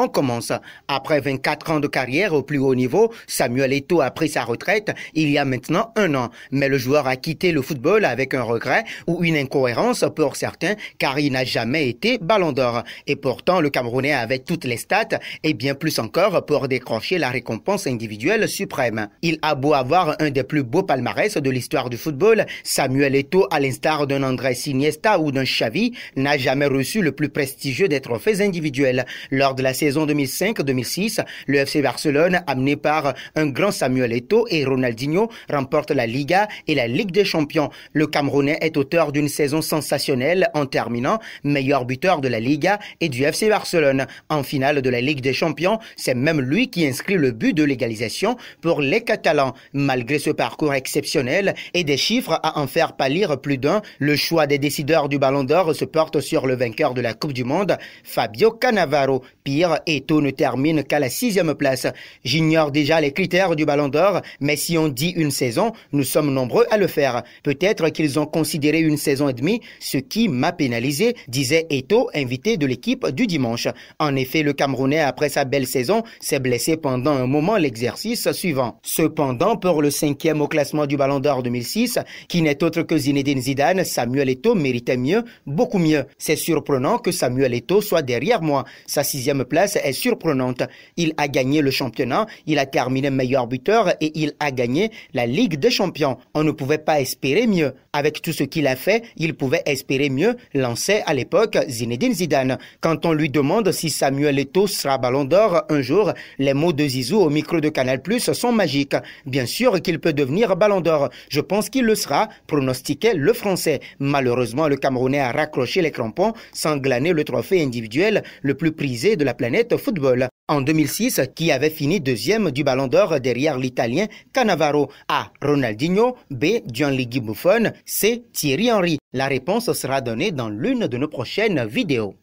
on commence. Après 24 ans de carrière au plus haut niveau, Samuel Eto'o a pris sa retraite il y a maintenant un an. Mais le joueur a quitté le football avec un regret ou une incohérence pour certains, car il n'a jamais été ballon d'or. Et pourtant, le Camerounais avait toutes les stats et bien plus encore pour décrocher la récompense individuelle suprême. Il a beau avoir un des plus beaux palmarès de l'histoire du football, Samuel Eto'o, à l'instar d'un André Siniesta ou d'un Xavi, n'a jamais reçu le plus prestigieux des trophées individuels. Lors de la saison saison 2005-2006, le FC Barcelone, amené par un grand Samuel Eto'o et Ronaldinho, remporte la Liga et la Ligue des Champions. Le Camerounais est auteur d'une saison sensationnelle en terminant meilleur buteur de la Liga et du FC Barcelone. En finale de la Ligue des Champions, c'est même lui qui inscrit le but de l'égalisation pour les Catalans. Malgré ce parcours exceptionnel et des chiffres à en faire pâlir plus d'un, le choix des décideurs du Ballon d'Or se porte sur le vainqueur de la Coupe du Monde, Fabio Cannavaro, et Eto ne termine qu'à la sixième place. J'ignore déjà les critères du Ballon d'Or, mais si on dit une saison, nous sommes nombreux à le faire. Peut-être qu'ils ont considéré une saison et demie, ce qui m'a pénalisé, disait Eto, invité de l'équipe du dimanche. En effet, le Camerounais, après sa belle saison, s'est blessé pendant un moment l'exercice suivant. Cependant, pour le cinquième au classement du Ballon d'Or 2006, qui n'est autre que Zinedine Zidane, Samuel Eto méritait mieux, beaucoup mieux. C'est surprenant que Samuel Eto soit derrière moi. Sa sixième place est surprenante. Il a gagné le championnat, il a terminé meilleur buteur et il a gagné la Ligue des champions. On ne pouvait pas espérer mieux. Avec tout ce qu'il a fait, il pouvait espérer mieux, lançait à l'époque Zinedine Zidane. Quand on lui demande si Samuel Eto'o sera ballon d'or un jour, les mots de Zizou au micro de Canal+, sont magiques. Bien sûr qu'il peut devenir ballon d'or. Je pense qu'il le sera, pronostiquait le français. Malheureusement, le Camerounais a raccroché les crampons sans glaner le trophée individuel le plus prisé la planète football. En 2006, qui avait fini deuxième du Ballon d'Or derrière l'Italien Cannavaro A. Ronaldinho, B. Gianluigi Buffon, C. Thierry Henry. La réponse sera donnée dans l'une de nos prochaines vidéos.